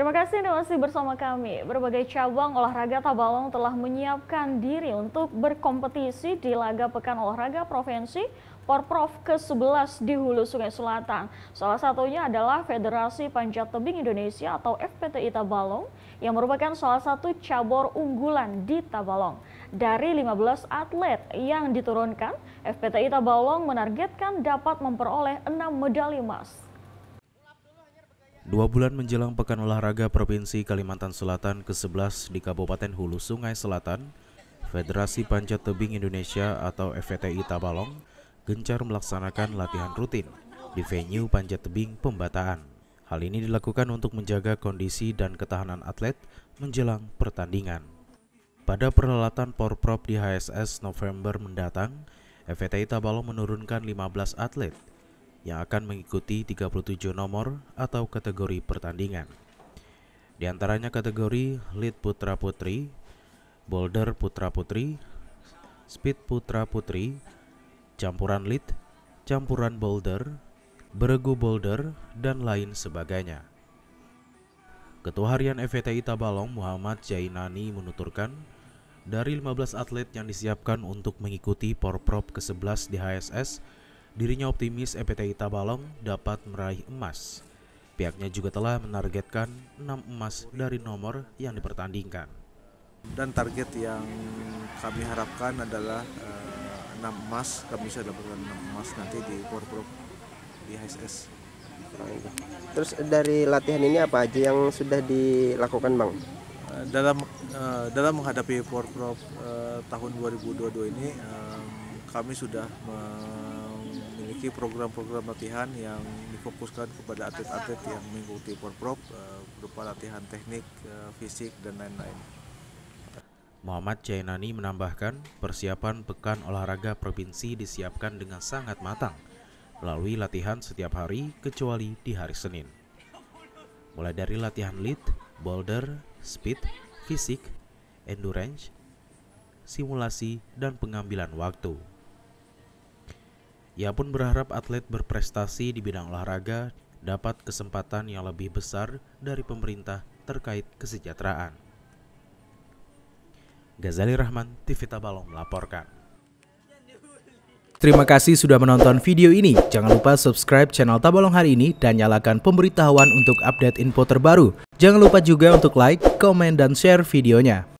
Terima kasih Anda masih bersama kami. Berbagai cabang olahraga Tabalong telah menyiapkan diri untuk berkompetisi di Laga Pekan Olahraga Provinsi Porprov ke-11 di Hulu Sungai Selatan. Salah satunya adalah Federasi Panjat Tebing Indonesia atau FPTI Tabalong yang merupakan salah satu cabur unggulan di Tabalong. Dari 15 atlet yang diturunkan, FPTI Tabalong menargetkan dapat memperoleh 6 medali emas. Dua bulan menjelang Pekan Olahraga Provinsi Kalimantan Selatan ke-11 di Kabupaten Hulu Sungai Selatan, Federasi Panjat Tebing Indonesia atau FVTI Tabalong gencar melaksanakan latihan rutin di venue Panjat Tebing Pembataan. Hal ini dilakukan untuk menjaga kondisi dan ketahanan atlet menjelang pertandingan. Pada perhelatan porprop di HSS November mendatang, FVTI Tabalong menurunkan 15 atlet yang akan mengikuti 37 nomor atau kategori pertandingan. Di antaranya kategori lead putra-putri, boulder putra-putri, speed putra-putri, campuran lead, campuran boulder, beregu boulder, dan lain sebagainya. Ketua Harian FVTI Tabalong Muhammad Jainani menuturkan, dari 15 atlet yang disiapkan untuk mengikuti Porprov ke-11 di HSS, Dirinya optimis MPTI e Tabalong dapat meraih emas. Pihaknya juga telah menargetkan 6 emas dari nomor yang dipertandingkan. Dan target yang kami harapkan adalah uh, eh, 6 emas, kami bisa dapatkan 6 emas nanti di World Pro di HSS. Terus dari latihan ini apa aja yang sudah dilakukan Bang? Eh, dalam eh, dalam menghadapi Power Prop tahun 2022 ini kami sudah memiliki program-program latihan yang difokuskan kepada atlet-atlet yang mengikuti Porprov eh, berupa latihan teknik, eh, fisik, dan lain-lain. Muhammad Jainani menambahkan, persiapan Pekan Olahraga Provinsi disiapkan dengan sangat matang melalui latihan setiap hari kecuali di hari Senin. Mulai dari latihan lead, boulder, speed, fisik, endurance, simulasi, dan pengambilan waktu. Ia pun berharap atlet berprestasi di bidang olahraga dapat kesempatan yang lebih besar dari pemerintah terkait kesejahteraan. Gazali Rahman, TV Tabalong melaporkan. Terima kasih sudah menonton video ini. Jangan lupa subscribe channel Tabalong hari ini dan nyalakan pemberitahuan untuk update info terbaru. Jangan lupa juga untuk like, komen, dan share videonya.